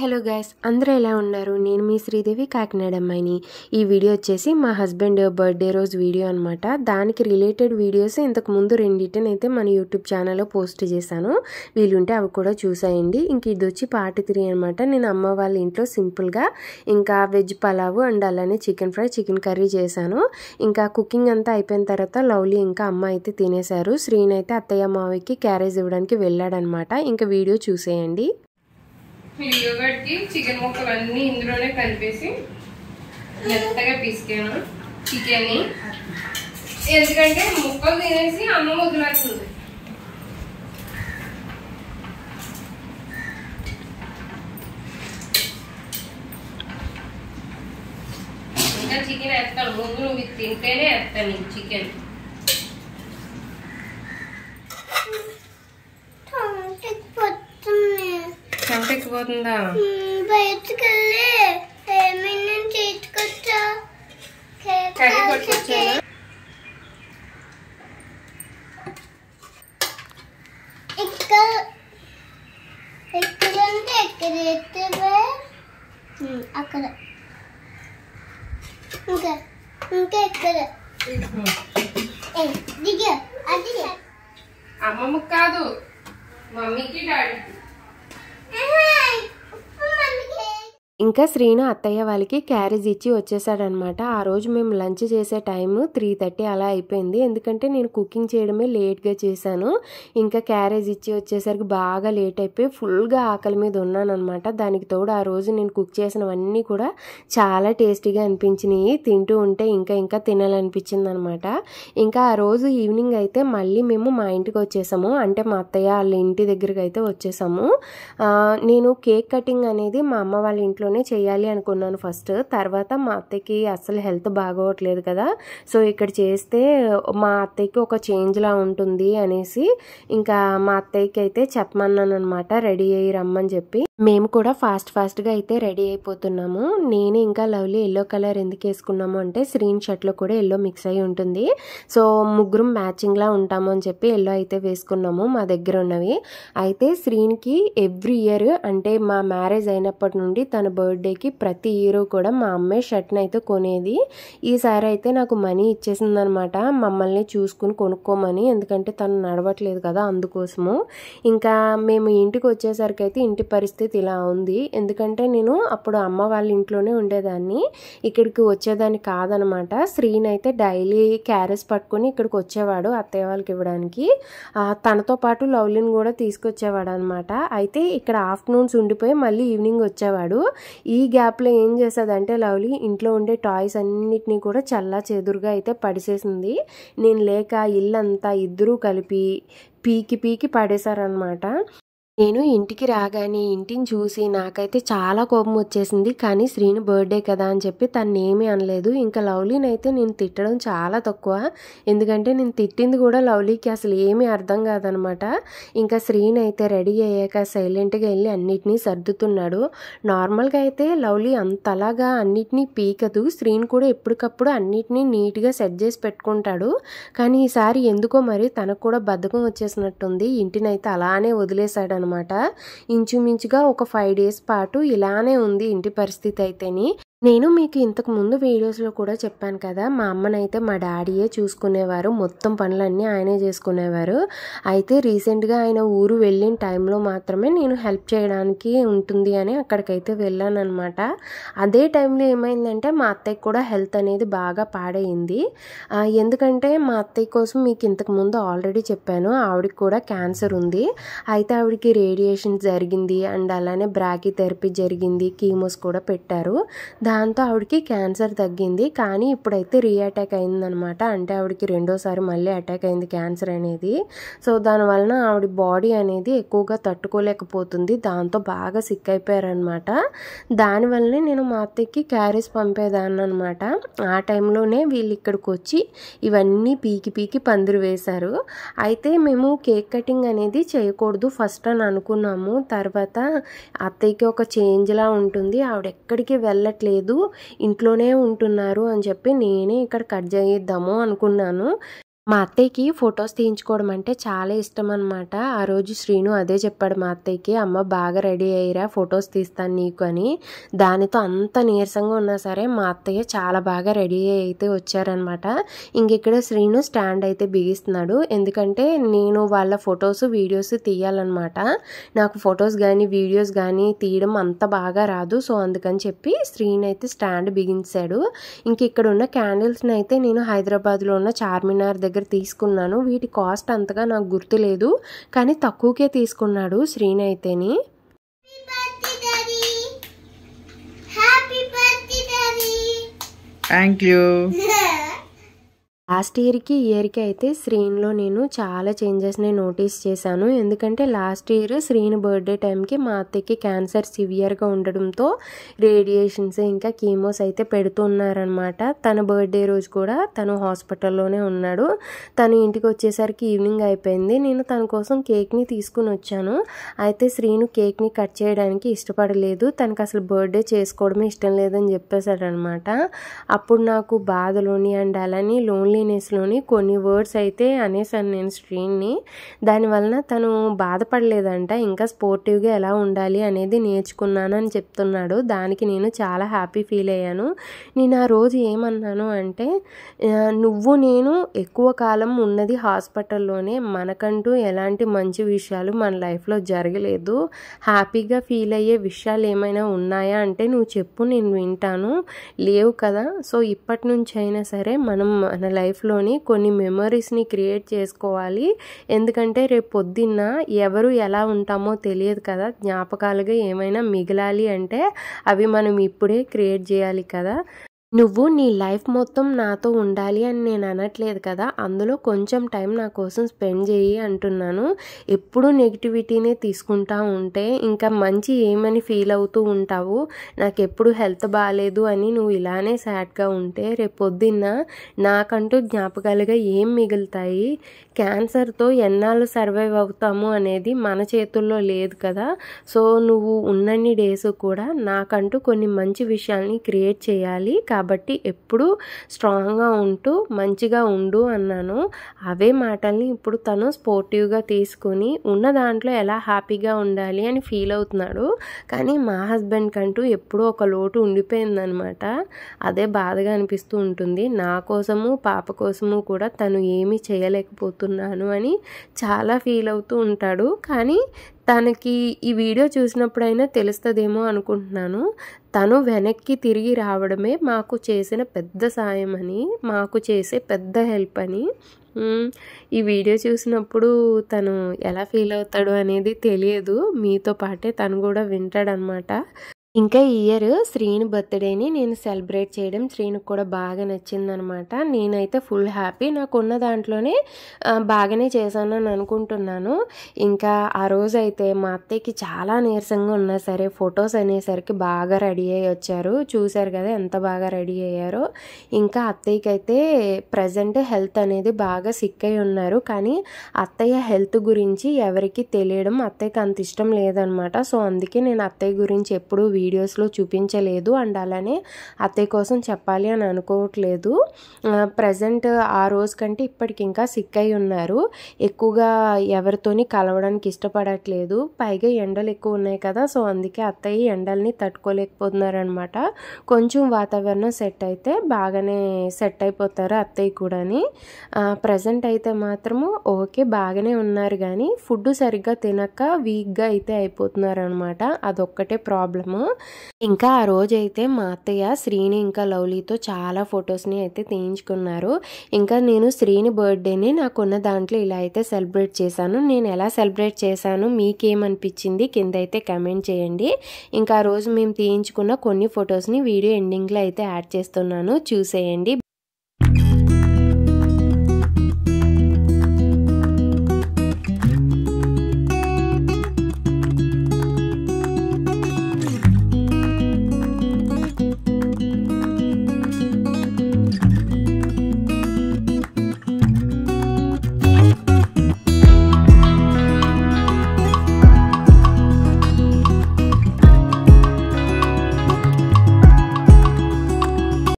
hello guys అందరూ ఎలా ఉన్నారు నేను మీ శ్రీదేవి కాకినాడ అమ్మాయిని ఈ వీడియో వచ్చేసి మా హస్బెండ్ బర్త్డే రోజు వీడియో అనమాట దానికి రిలేటెడ్ వీడియోస్ ఇంతకు ముందు రెండింటిని అయితే మన యూట్యూబ్ ఛానల్లో పోస్ట్ చేశాను వీలుంటే అవి కూడా చూసాయండి ఇంక ఇది వచ్చి పార్ట్ త్రీ అనమాట నేను అమ్మ వాళ్ళ ఇంట్లో సింపుల్గా ఇంకా వెజ్ పలావ్ అండ్ అలానే చికెన్ ఫ్రై చికెన్ కర్రీ చేశాను ఇంకా కుకింగ్ అంతా అయిపోయిన తర్వాత లవ్లీ ఇంకా అమ్మ అయితే తినేశారు శ్రీనైతే అత్తయ్య మావయ్యకి క్యారేజ్ ఇవ్వడానికి వెళ్ళాడనమాట ఇంకా వీడియో చూసేయండి మీరు ఒకటి చికిన్ ముక్క రన్ని ఇందులోనే కలిపేసి నెత్తగా పిసికేనా చికిని ఎందుకంటే ముక్క వేసే అన్న మొదలైతుంది ఇంకా చికిన్ ఎక్కడు రంగులు వితించేనే అత్తని చికిన్ చంపెక్కిపోతుందా అమ్మమ్మ కాదు మమ్మీకి డాడీకి ఇంకా శ్రీను అత్తయ్య వాళ్ళకి క్యారేజ్ ఇచ్చి వచ్చేసాడనమాట ఆ రోజు మేము లంచ్ చేసే టైము త్రీ థర్టీ అలా అయిపోయింది ఎందుకంటే నేను కుకింగ్ చేయడమే లేట్గా చేశాను ఇంకా క్యారేజ్ ఇచ్చి వచ్చేసరికి బాగా లేట్ అయిపోయి ఫుల్గా ఆకలి మీద ఉన్నానమాట దానికి తోడు ఆ రోజు నేను కుక్ చేసినవన్నీ కూడా చాలా టేస్టీగా అనిపించినాయి తింటూ ఉంటే ఇంకా ఇంకా తినాలనిపించింది అనమాట ఇంకా ఆ రోజు ఈవినింగ్ అయితే మళ్ళీ మేము మా ఇంటికి వచ్చేసాము అంటే మా అత్తయ్య వాళ్ళ ఇంటి దగ్గరికి అయితే వచ్చేసాము నేను కేక్ కటింగ్ అనేది మా అమ్మ వాళ్ళ ఇంట్లో ఇంట్లోనే చేయాలి అనుకున్నాను ఫస్ట్ తర్వాత మా అత్తకి అస్సలు హెల్త్ బాగోవట్లేదు కదా సో ఇక్కడ చేస్తే మా అత్తయ్యకి ఒక చేంజ్లా ఉంటుంది అనేసి ఇంకా మా అత్తయ్యకి అయితే చెప్పమన్నాను అనమాట రెడీ అయ్యి రమ్మని చెప్పి మేము కూడా ఫాస్ట్ ఫాస్ట్గా అయితే రెడీ అయిపోతున్నాము నేను ఇంకా లవ్లీ ఎల్లో కలర్ ఎందుకు వేసుకున్నాము అంటే స్క్రీన్ షర్ట్లో కూడా ఎల్లో మిక్స్ అయి ఉంటుంది సో ముగ్గురం మ్యాచింగ్లా ఉంటాము అని చెప్పి ఎల్లో అయితే వేసుకున్నాము మా దగ్గర ఉన్నవి అయితే స్క్రీన్కి ఎవ్రీ ఇయర్ అంటే మా మ్యారేజ్ అయినప్పటి నుండి తన బర్త్డేకి ప్రతి ఇయర్ కూడా మా అమ్మాయి షర్ట్ని అయితే కొనేది ఈసారి అయితే నాకు మనీ ఇచ్చేసిందనమాట మమ్మల్ని చూసుకుని కొనుక్కోమని ఎందుకంటే తను నడవట్లేదు కదా అందుకోసము ఇంకా మేము ఇంటికి వచ్చేసరికి అయితే ఇంటి పరిస్థితి పరిస్థితి ఇలా ఉంది ఎందుకంటే నేను అప్పుడు అమ్మ వాళ్ళ ఇంట్లోనే ఉండేదాన్ని ఇక్కడికి వచ్చేదాన్ని కాదనమాట శ్రీని అయితే డైలీ క్యారెస్ పట్టుకుని ఇక్కడికి వచ్చేవాడు అత్తయ్య వాళ్ళకి ఇవ్వడానికి తనతో పాటు లవ్లిని కూడా తీసుకొచ్చేవాడు అనమాట అయితే ఇక్కడ ఆఫ్టర్నూన్స్ ఉండిపోయి మళ్ళీ ఈవినింగ్ వచ్చేవాడు ఈ గ్యాప్లో ఏం చేసేదంటే లవ్లీ ఇంట్లో ఉండే టాయ్స్ అన్నిటినీ కూడా చల్లా చెదురుగా అయితే పడిసేసింది నేను లేక ఇల్లంతా ఇద్దరూ కలిపి పీకి పీకి పడేశారనమాట నేను ఇంటికి రాగానే ఇంటిని చూసి నాకైతే చాలా కోపం వచ్చేసింది కానీ శ్రీని బర్త్డే కదా అని చెప్పి తను ఏమీ అనలేదు ఇంకా లవ్లీని అయితే నేను తిట్టడం చాలా తక్కువ ఎందుకంటే నేను తిట్టింది కూడా లవ్లీకి అసలు ఏమీ అర్థం కాదనమాట ఇంకా శ్రీని అయితే రెడీ అయ్యాక సైలెంట్గా వెళ్ళి అన్నిటినీ సర్దుతున్నాడు నార్మల్గా అయితే లవ్లీ అంతలాగా అన్నిటినీ పీకదు శ్రీని కూడా ఎప్పటికప్పుడు అన్నిటినీ నీట్గా సెట్ చేసి పెట్టుకుంటాడు కానీ ఈసారి ఎందుకో మరి తనకు కూడా బద్ధకం వచ్చేసినట్టుంది ఇంటినైతే అలానే వదిలేశాడు అనమాట ఇంచుమించుగా ఒక ఫైవ్ డేస్ పాటు ఇలానే ఉంది ఇంటి పరిస్థితి అయితేని నేను మీకు ఇంతకు ముందు వీడియోస్లో కూడా చెప్పాను కదా మా అమ్మనైతే మా డాడీయే చూసుకునేవారు మొత్తం పనులన్నీ ఆయనే చేసుకునేవారు అయితే రీసెంట్గా ఆయన ఊరు వెళ్ళిన టైంలో మాత్రమే నేను హెల్ప్ చేయడానికి ఉంటుంది అని అక్కడికైతే వెళ్ళాను అనమాట అదే టైంలో ఏమైందంటే మా అత్తయ్య కూడా హెల్త్ అనేది బాగా పాడైంది ఎందుకంటే మా అత్తయ్య కోసం మీకు ఇంతకు ముందు ఆల్రెడీ చెప్పాను ఆవిడకి కూడా క్యాన్సర్ ఉంది అయితే ఆవిడకి రేడియేషన్ జరిగింది అండ్ అలానే బ్రాకీ థెరపీ జరిగింది కీమోస్ కూడా పెట్టారు దా దాంతో ఆవిడకి క్యాన్సర్ తగ్గింది కానీ ఇప్పుడైతే రీ అటాక్ అయిందనమాట అంటే ఆవిడకి రెండోసారి మళ్ళీ అటాక్ అయింది క్యాన్సర్ అనేది సో దానివలన ఆవిడ బాడీ అనేది ఎక్కువగా తట్టుకోలేకపోతుంది దాంతో బాగా సిక్ అయిపోయారనమాట దానివల్లనే నేను మా అత్తకి క్యారీస్ పంపేదాన్ని అనమాట ఆ టైంలోనే వీళ్ళు ఇక్కడికి వచ్చి ఇవన్నీ పీకి పీకి పందిరి వేశారు అయితే మేము కేక్ కటింగ్ అనేది చేయకూడదు ఫస్ట్ అని అనుకున్నాము తర్వాత అత్తయ్యకి ఒక చేంజ్లా ఉంటుంది ఆవిడ ఎక్కడికి వెళ్ళట్లేదు లేదు ఇంట్లోనే ఉంటున్నారు అని చెప్పి నేనే ఇక్కడ కట్ చేయిద్దాము అనుకున్నాను మా అత్తయ్యకి ఫొటోస్ తీయించుకోవడం అంటే చాలా ఇష్టం అనమాట ఆ రోజు శ్రీను అదే చెప్పాడు మా అత్తయ్యకి అమ్మ బాగా రెడీ అయ్యిరా ఫొటోస్ తీస్తాను నీకు అని దానితో అంత నీరసంగా ఉన్నా సరే మా అత్తయ్య చాలా బాగా రెడీ అయితే వచ్చారనమాట ఇంకెక్కడ శ్రీను స్టాండ్ అయితే బిగిస్తున్నాడు ఎందుకంటే నేను వాళ్ళ ఫొటోస్ వీడియోస్ తీయాలన్నమాట నాకు ఫొటోస్ కానీ వీడియోస్ కానీ తీయడం అంత బాగా రాదు సో అందుకని చెప్పి శ్రీను అయితే స్టాండ్ బిగించాడు ఇంక ఇక్కడ ఉన్న క్యాండిల్స్ని అయితే నేను హైదరాబాద్లో ఉన్న చార్మినార్ దగ్గర దగ్గర తీసుకున్నాను వీటి కాస్ట్ అంతగా నాకు గుర్తులేదు కానీ తక్కువకే తీసుకున్నాడు శ్రీని అయితేని థ్యాంక్ యూ లాస్ట్ ఇయర్కి ఇయర్కి అయితే శ్రీన్లో నేను చాలా చేంజెస్ని నోటీస్ చేశాను ఎందుకంటే లాస్ట్ ఇయర్ శ్రీని బర్త్డే టైంకి మా అత్తకి క్యాన్సర్ సివియర్గా ఉండడంతో రేడియేషన్స్ ఇంకా కీమోస్ అయితే పెడుతున్నారనమాట తన బర్త్డే రోజు కూడా తను హాస్పిటల్లోనే ఉన్నాడు తను ఇంటికి వచ్చేసరికి ఈవినింగ్ అయిపోయింది నేను తన కోసం కేక్ని తీసుకుని వచ్చాను అయితే శ్రీను కేక్ని కట్ చేయడానికి ఇష్టపడలేదు తనకు అసలు బర్త్డే చేసుకోవడమే ఇష్టం లేదని చెప్పేశాడనమాట అప్పుడు నాకు బాధలోని అండ్ అలానే లోన్లీ హ్యాపీనెస్లోని కొన్ని వర్డ్స్ అయితే అనేసాను నేను స్ట్రీన్ని దానివలన తను బాధపడలేదంట ఇంకా స్పోర్టివ్గా ఎలా ఉండాలి అనేది నేర్చుకున్నానని చెప్తున్నాడు దానికి నేను చాలా హ్యాపీ ఫీల్ అయ్యాను నేను ఆ రోజు ఏమన్నాను అంటే నువ్వు నేను ఎక్కువ కాలం ఉన్నది హాస్పిటల్లోనే మనకంటూ ఎలాంటి మంచి విషయాలు మన లైఫ్లో జరగలేదు హ్యాపీగా ఫీల్ అయ్యే విషయాలు ఏమైనా ఉన్నాయా అంటే నువ్వు చెప్పు నేను వింటాను లేవు కదా సో ఇప్పటి నుంచి అయినా సరే మనం మన లైఫ్ లైఫ్లోని కొన్ని మెమరీస్ని క్రియేట్ చేసుకోవాలి ఎందుకంటే రేపు పొద్దున్న ఎవరు ఎలా ఉంటామో తెలియదు కదా జ్ఞాపకాలుగా ఏమైనా మిగలాలి అంటే అవి మనం ఇప్పుడే క్రియేట్ చేయాలి కదా నువ్వు నీ లైఫ్ మొత్తం నాతో ఉండాలి అని నేను అనట్లేదు కదా అందులో కొంచెం టైం నా కోసం స్పెండ్ చేయి అంటున్నాను ఎప్పుడూ నెగిటివిటీనే తీసుకుంటా ఉంటే ఇంకా మంచి ఏమని ఫీల్ అవుతూ ఉంటావు నాకు ఎప్పుడు హెల్త్ బాగాలేదు అని నువ్వు ఇలానే సాడ్గా ఉంటే రేపొద్దున్న నాకంటూ జ్ఞాపకాలుగా ఏం మిగులుతాయి క్యాన్సర్తో ఎన్నాళ్ళు సర్వైవ్ అవుతాము అనేది మన చేతుల్లో లేదు కదా సో నువ్వు ఉన్నన్ని డేస్ కూడా నాకంటూ కొన్ని మంచి విషయాల్ని క్రియేట్ చేయాలి కాబట్టి కాబట్టి ఎప్పుడు స్ట్రాంగ్గా ఉంటూ మంచిగా ఉండు అన్నాను అవే మాటల్ని ఇప్పుడు తను స్పోర్టివ్గా తీసుకుని ఉన్న దాంట్లో ఎలా హ్యాపీగా ఉండాలి అని ఫీల్ అవుతున్నాడు కానీ మా హస్బెండ్ కంటూ ఎప్పుడూ ఒక లోటు ఉండిపోయిందనమాట అదే బాధగా అనిపిస్తూ ఉంటుంది నా కోసము పాప కోసము కూడా తను ఏమీ చేయలేకపోతున్నాను అని చాలా ఫీల్ అవుతూ ఉంటాడు కానీ తనకి ఈ వీడియో చూసినప్పుడైనా తెలుస్తుందేమో అనుకుంటున్నాను తను వెనక్కి తిరిగి రావడమే మాకు చేసిన పెద్ద సాయం అని మాకు చేసే పెద్ద హెల్ప్ అని ఈ వీడియో చూసినప్పుడు తను ఎలా ఫీల్ అవుతాడు అనేది తెలియదు మీతో పాటే తను కూడా వింటాడనమాట ఇంకా ఈ ఇయర్ శ్రీను బర్త్డేని నేను సెలబ్రేట్ చేయడం శ్రీనికి కూడా బాగా నచ్చిందనమాట నేనైతే ఫుల్ హ్యాపీ నాకున్న దాంట్లోనే బాగానే చేశానని అనుకుంటున్నాను ఇంకా ఆ రోజు అయితే మా అత్తయ్యకి చాలా నీరసంగా ఉన్నా సరే ఫొటోస్ అనేసరికి బాగా రెడీ అయ్యి వచ్చారు చూశారు కదా ఎంత బాగా రెడీ అయ్యారో ఇంకా అత్తయ్యకి అయితే ప్రజెంట్ హెల్త్ అనేది బాగా సిక్ అయి ఉన్నారు కానీ అత్తయ్య హెల్త్ గురించి ఎవరికి తెలియడం అత్తయ్యకి అంత ఇష్టం లేదనమాట సో అందుకే నేను అత్తయ్య గురించి ఎప్పుడూ వీడియోస్లో చూపించలేదు అండ్ అలానే అత్తయ్య కోసం చెప్పాలి అని అనుకోవట్లేదు ప్రజెంట్ ఆ రోజు కంటే ఇప్పటికి ఇంకా సిక్ అయి ఉన్నారు ఎక్కువగా ఎవరితోని కలవడానికి ఇష్టపడట్లేదు పైగా ఎండలు ఎక్కువ ఉన్నాయి కదా సో అందుకే అత్తయ్య ఎండల్ని తట్టుకోలేకపోతున్నారనమాట కొంచెం వాతావరణం సెట్ అయితే బాగానే సెట్ అయిపోతారు అత్తయ్య కూడాని ప్రజెంట్ అయితే మాత్రము ఓకే బాగానే ఉన్నారు కానీ ఫుడ్ సరిగ్గా తినక వీక్గా అయితే అయిపోతున్నారు అనమాట అదొక్కటే ప్రాబ్లము ఇంకా ఆ రోజైతే మా అత్తయ్య శ్రీని ఇంకా లవ్లీతో చాలా ఫొటోస్ని అయితే తీయించుకున్నారు ఇంకా నేను శ్రీని బర్త్డేని నాకున్న దాంట్లో ఇలా అయితే సెలబ్రేట్ చేశాను నేను ఎలా సెలబ్రేట్ చేశాను మీకేమనిపించింది కింద అయితే కమెంట్ చేయండి ఇంకా ఆ రోజు మేము తీయించుకున్న కొన్ని ఫొటోస్ని వీడియో ఎండింగ్లో అయితే యాడ్ చేస్తున్నాను చూసేయండి